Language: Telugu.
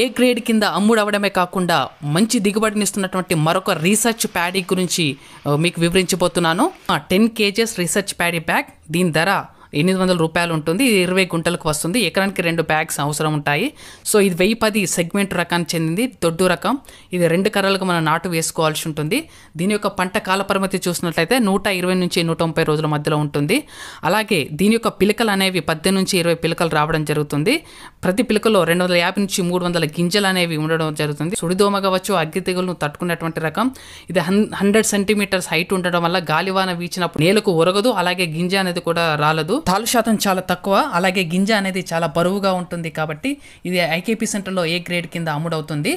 ఏ గ్రేడ్ కింద అమ్ముడవడమే కాకుండా మంచి దిగుబడినిస్తున్నటువంటి మరొక రీసెర్చ్ ప్యాడీ గురించి మీకు వివరించబోతున్నాను ten kgs research paddy bag దీని ధర ఎనిమిది వందల రూపాయలు ఉంటుంది ఇది ఇరవై గుంటలకు వస్తుంది ఎకరానికి రెండు బ్యాగ్స్ అవసరం ఉంటాయి సో ఇది వెయ్యి పది సెగ్మెంట్ రకానికి చెందింది దొడ్డు రకం ఇది రెండు కర్రలకు మనం నాటు వేసుకోవాల్సి ఉంటుంది దీని యొక్క పంట కాలపరిమితి చూసినట్లయితే నూట ఇరవై నుంచి నూట ముప్పై రోజుల మధ్యలో ఉంటుంది అలాగే దీని యొక్క పిలకలు అనేవి పద్దెనిమిది నుంచి ఇరవై పిలకలు రావడం జరుగుతుంది ప్రతి పిలకలో రెండు వందల యాభై నుంచి మూడు వందల గింజలు అనేవి ఉండడం జరుగుతుంది సుడిదోమ కావచ్చు అగ్గి తెగులను తట్టుకునేటువంటి రకం ఇది హండ్రెడ్ సెంటీమీటర్స్ హైట్ ఉండడం వల్ల గాలివాన వీచినప్పుడు నేలకు ఒరగదు అలాగే గింజ అనేది కూడా రాలదు తాలు శాతం చాలా తక్కువ అలాగే గింజ అనేది చాలా బరువుగా ఉంటుంది కాబట్టి ఇది ఐకేపీ సెంటర్లో ఏ గ్రేడ్ కింద అమ్ముడవుతుంది